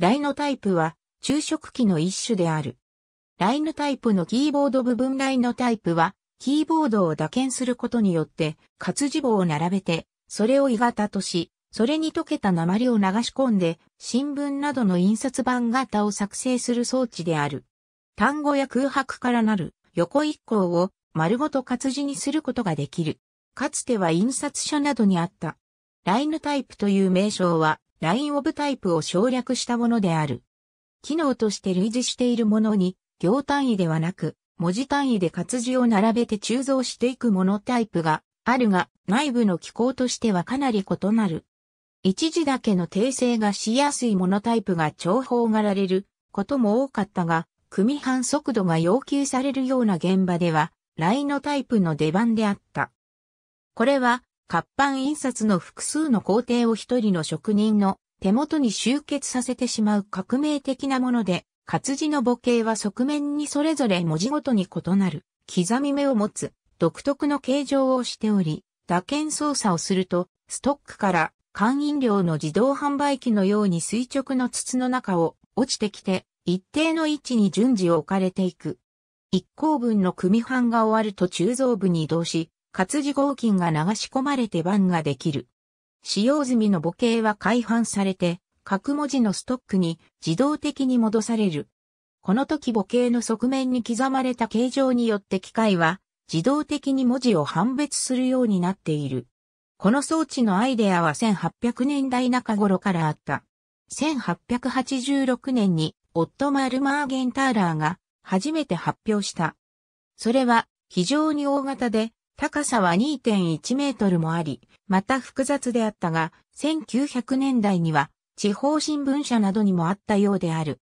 ライノタイプは昼食器の一種である。ライノタイプのキーボード部分ライノタイプはキーボードを打鍵することによって活字棒を並べてそれを鋳型とし、それに溶けた鉛を流し込んで新聞などの印刷版型を作成する装置である。単語や空白からなる横一行を丸ごと活字にすることができる。かつては印刷所などにあった。ライヌタイプという名称はラインオブタイプを省略したものである。機能として類似しているものに、行単位ではなく、文字単位で活字を並べて鋳造していくものタイプがあるが、内部の機構としてはかなり異なる。一字だけの訂正がしやすいモノタイプが重宝がられることも多かったが、組版速度が要求されるような現場では、ラインのタイプの出番であった。これは、活版印刷の複数の工程を一人の職人の手元に集結させてしまう革命的なもので、活字の母型は側面にそれぞれ文字ごとに異なる、刻み目を持つ、独特の形状をしており、打鍵操作をすると、ストックから缶飲料の自動販売機のように垂直の筒の中を落ちてきて、一定の位置に順次を置かれていく。一行分の組版が終わると鋳造部に移動し、活字合金が流し込まれて版ができる。使用済みの母系は改版されて、各文字のストックに自動的に戻される。この時母系の側面に刻まれた形状によって機械は自動的に文字を判別するようになっている。この装置のアイデアは1800年代中頃からあった。1886年にオットマル・マーゲンターラーが初めて発表した。それは非常に大型で高さは2.1メートルもあり、また複雑であったが、1900年代には地方新聞社などにもあったようである。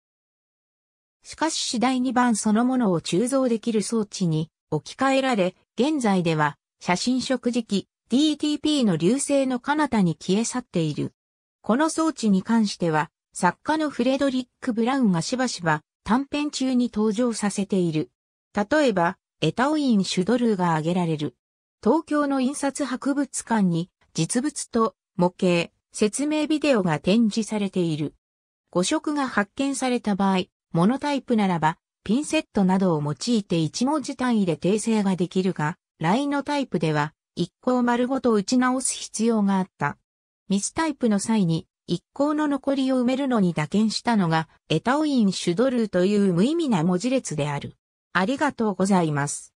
しかし次第に番そのものを鋳造できる装置に置き換えられ、現在では写真食事機 DTP の流星の彼方に消え去っている。この装置に関しては、作家のフレドリック・ブラウンがしばしば短編中に登場させている。例えば、エタオイン・シュドルーが挙げられる。東京の印刷博物館に実物と模型、説明ビデオが展示されている。誤色が発見された場合、モノタイプならば、ピンセットなどを用いて1文字単位で訂正ができるが、ラインのタイプでは、1項丸ごと打ち直す必要があった。ミスタイプの際に、1項の残りを埋めるのに打鍵したのが、エタオインシュドルーという無意味な文字列である。ありがとうございます。